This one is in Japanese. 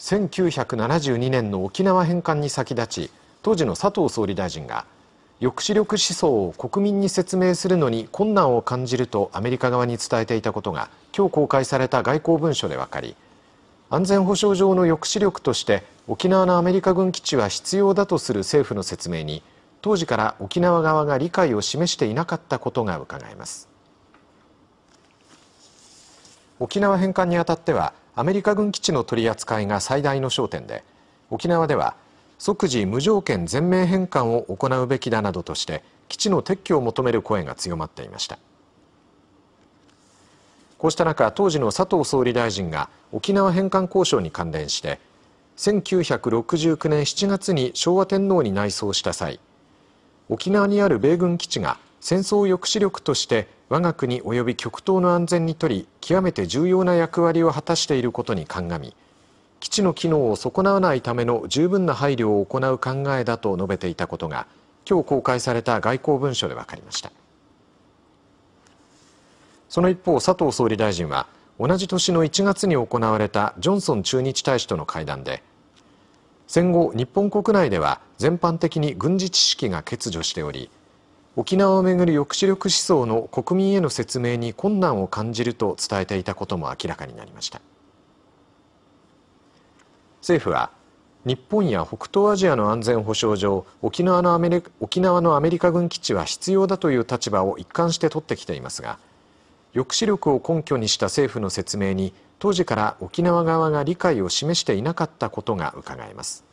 1972年の沖縄返還に先立ち当時の佐藤総理大臣が抑止力思想を国民に説明するのに困難を感じるとアメリカ側に伝えていたことが今日公開された外交文書で分かり安全保障上の抑止力として沖縄のアメリカ軍基地は必要だとする政府の説明に当時から沖縄側が理解を示していなかったことがうかがえます沖縄返還にあたってはアメリカ軍基地の取り扱いが最大の焦点で沖縄では即時無条件全面返還を行うべきだなどとして基地の撤去を求める声が強まっていましたこうした中当時の佐藤総理大臣が沖縄返還交渉に関連して1969年7月に昭和天皇に内装した際沖縄にある米軍基地が戦争抑止力として我が国及び極東の安全にとり極めて重要な役割を果たしていることに鑑み基地の機能を損なわないための十分な配慮を行う考えだと述べていたことがきょう公開された外交文書で分かりましたその一方佐藤総理大臣は同じ年の1月に行われたジョンソン駐日大使との会談で戦後日本国内では全般的に軍事知識が欠如しており沖縄をめぐる抑止力思想の国民への説明に困難を感じると伝えていたことも明らかになりました政府は日本や北東アジアの安全保障上沖縄のアメリ沖縄のアメリカ軍基地は必要だという立場を一貫して取ってきていますが抑止力を根拠にした政府の説明に当時から沖縄側が理解を示していなかったことがうかがえます